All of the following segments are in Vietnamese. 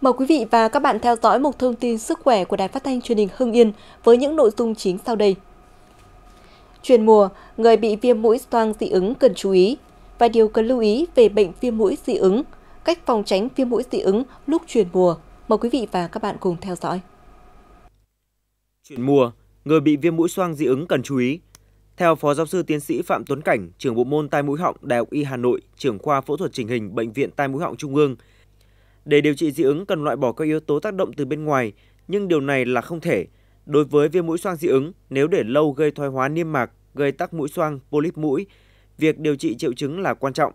Mời quý vị và các bạn theo dõi một thông tin sức khỏe của Đài Phát thanh Truyền hình Hưng Yên với những nội dung chính sau đây. Truyền mùa, người bị viêm mũi xoang dị ứng cần chú ý và điều cần lưu ý về bệnh viêm mũi dị ứng, cách phòng tránh viêm mũi dị ứng lúc truyền mùa. Mời quý vị và các bạn cùng theo dõi. Truyền mùa, người bị viêm mũi xoang dị ứng cần chú ý. Theo Phó Giáo sư Tiến sĩ Phạm Tuấn Cảnh, trưởng bộ môn tai mũi họng Đại học Y Hà Nội, trưởng khoa phẫu thuật chỉnh hình Bệnh viện Tai mũi họng Trung ương, để điều trị dị ứng cần loại bỏ các yếu tố tác động từ bên ngoài, nhưng điều này là không thể. Đối với viêm mũi xoang dị ứng, nếu để lâu gây thoái hóa niêm mạc, gây tắc mũi xoang, polyp mũi, việc điều trị triệu chứng là quan trọng.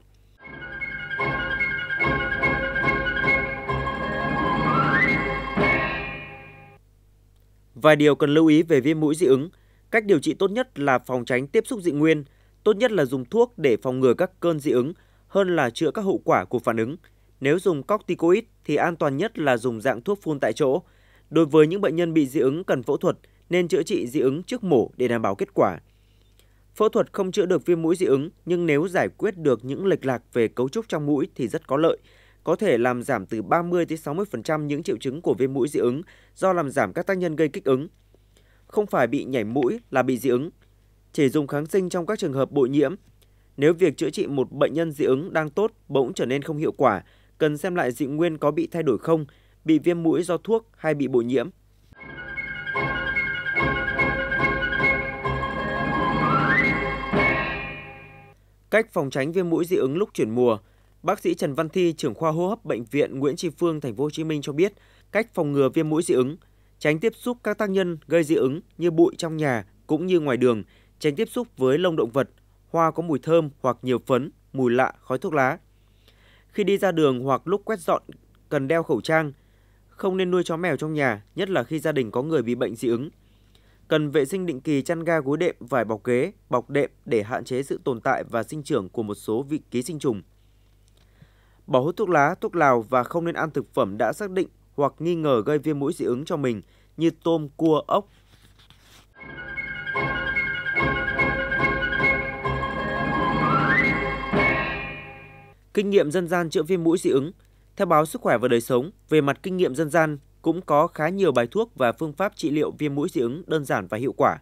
Vài điều cần lưu ý về viêm mũi dị ứng. Cách điều trị tốt nhất là phòng tránh tiếp xúc dị nguyên, tốt nhất là dùng thuốc để phòng ngừa các cơn dị ứng hơn là chữa các hậu quả của phản ứng. Nếu dùng corticoid thì an toàn nhất là dùng dạng thuốc phun tại chỗ. Đối với những bệnh nhân bị dị ứng cần phẫu thuật nên chữa trị dị ứng trước mổ để đảm bảo kết quả. Phẫu thuật không chữa được viêm mũi dị ứng nhưng nếu giải quyết được những lệch lạc về cấu trúc trong mũi thì rất có lợi, có thể làm giảm từ 30 đến 60% những triệu chứng của viêm mũi dị ứng do làm giảm các tác nhân gây kích ứng. Không phải bị nhảy mũi là bị dị ứng. Chỉ dùng kháng sinh trong các trường hợp bội nhiễm. Nếu việc chữa trị một bệnh nhân dị ứng đang tốt bỗng trở nên không hiệu quả cần xem lại dị nguyên có bị thay đổi không, bị viêm mũi do thuốc hay bị bội nhiễm. Cách phòng tránh viêm mũi dị ứng lúc chuyển mùa. Bác sĩ Trần Văn Thi, trưởng khoa hô hấp bệnh viện Nguyễn Tri Phương thành phố Hồ Chí Minh cho biết, cách phòng ngừa viêm mũi dị ứng tránh tiếp xúc các tác nhân gây dị ứng như bụi trong nhà cũng như ngoài đường, tránh tiếp xúc với lông động vật, hoa có mùi thơm hoặc nhiều phấn, mùi lạ, khói thuốc lá. Khi đi ra đường hoặc lúc quét dọn cần đeo khẩu trang. Không nên nuôi chó mèo trong nhà, nhất là khi gia đình có người bị bệnh dị ứng. Cần vệ sinh định kỳ chăn ga gối đệm, vải bọc ghế, bọc đệm để hạn chế sự tồn tại và sinh trưởng của một số vị ký sinh trùng. Bỏ hút thuốc lá, thuốc lào và không nên ăn thực phẩm đã xác định hoặc nghi ngờ gây viêm mũi dị ứng cho mình như tôm, cua, ốc, kinh nghiệm dân gian chữa viêm mũi dị ứng. Theo báo Sức khỏe và đời sống, về mặt kinh nghiệm dân gian cũng có khá nhiều bài thuốc và phương pháp trị liệu viêm mũi dị ứng đơn giản và hiệu quả.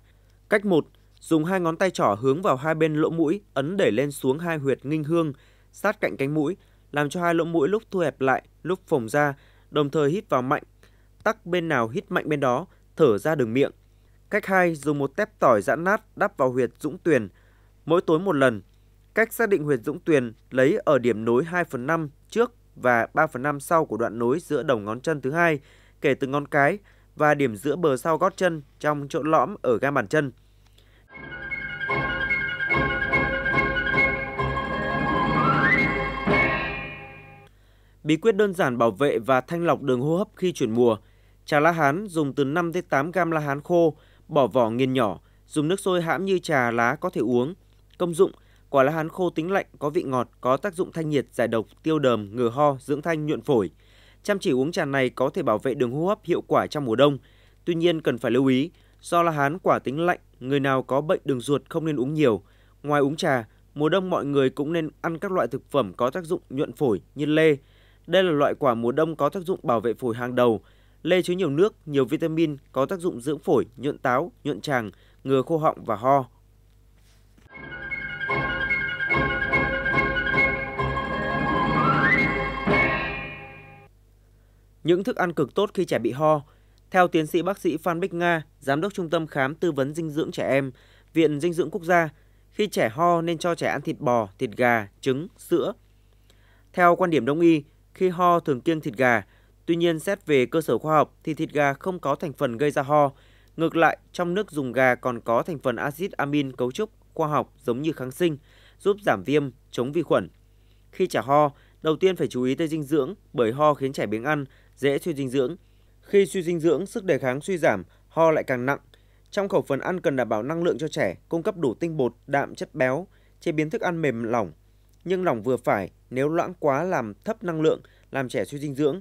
Cách 1, dùng hai ngón tay trỏ hướng vào hai bên lỗ mũi, ấn đẩy lên xuống hai huyệt nghinh hương sát cạnh cánh mũi, làm cho hai lỗ mũi lúc thu hẹp lại, lúc phồng ra, đồng thời hít vào mạnh, tắc bên nào hít mạnh bên đó, thở ra đường miệng. Cách 2, dùng một tép tỏi giãn nát đắp vào huyệt dũng tuyền, mỗi tối một lần, Cách xác định huyệt Dũng Tuyền lấy ở điểm nối 2 phần 5 trước và 3 phần 5 sau của đoạn nối giữa đầu ngón chân thứ hai kể từ ngón cái và điểm giữa bờ sau gót chân trong chỗ lõm ở gam bàn chân. Bí quyết đơn giản bảo vệ và thanh lọc đường hô hấp khi chuyển mùa. Trà lá hán dùng từ 5 đến 8 gam lá hán khô, bỏ vỏ nghiền nhỏ, dùng nước sôi hãm như trà lá có thể uống. Công dụng Quả lá hán khô tính lạnh, có vị ngọt, có tác dụng thanh nhiệt, giải độc, tiêu đờm, ngừa ho, dưỡng thanh, nhuận phổi. Chăm chỉ uống trà này có thể bảo vệ đường hô hấp hiệu quả trong mùa đông. Tuy nhiên cần phải lưu ý, do lá hán quả tính lạnh, người nào có bệnh đường ruột không nên uống nhiều. Ngoài uống trà, mùa đông mọi người cũng nên ăn các loại thực phẩm có tác dụng nhuận phổi như lê. Đây là loại quả mùa đông có tác dụng bảo vệ phổi hàng đầu. Lê chứa nhiều nước, nhiều vitamin, có tác dụng dưỡng phổi, nhuận táo, nhuận tràng, ngừa khô họng và ho. những thức ăn cực tốt khi trẻ bị ho. Theo tiến sĩ bác sĩ Phan Bích Nga, giám đốc Trung tâm khám tư vấn dinh dưỡng trẻ em, Viện Dinh dưỡng Quốc gia, khi trẻ ho nên cho trẻ ăn thịt bò, thịt gà, trứng, sữa. Theo quan điểm đông y, khi ho thường kiêng thịt gà, tuy nhiên xét về cơ sở khoa học thì thịt gà không có thành phần gây ra ho. Ngược lại, trong nước dùng gà còn có thành phần axit amin cấu trúc khoa học giống như kháng sinh, giúp giảm viêm, chống vi khuẩn. Khi trẻ ho, đầu tiên phải chú ý tới dinh dưỡng bởi ho khiến trẻ biếng ăn, dễ suy dinh dưỡng. Khi suy dinh dưỡng, sức đề kháng suy giảm, ho lại càng nặng. Trong khẩu phần ăn cần đảm bảo năng lượng cho trẻ, cung cấp đủ tinh bột, đạm, chất béo, chế biến thức ăn mềm lỏng, nhưng lỏng vừa phải, nếu loãng quá làm thấp năng lượng, làm trẻ suy dinh dưỡng.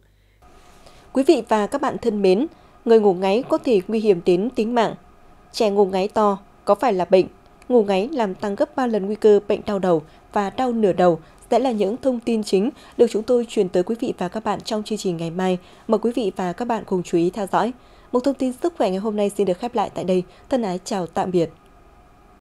Quý vị và các bạn thân mến, người ngủ ngáy có thể nguy hiểm đến tính mạng. Trẻ ngủ ngáy to có phải là bệnh? Ngủ ngáy làm tăng gấp 3 lần nguy cơ bệnh đau đầu và đau nửa đầu sẽ là những thông tin chính được chúng tôi truyền tới quý vị và các bạn trong chương trình ngày mai. Mời quý vị và các bạn cùng chú ý theo dõi. Một thông tin sức khỏe ngày hôm nay xin được khép lại tại đây. Thân ái chào tạm biệt.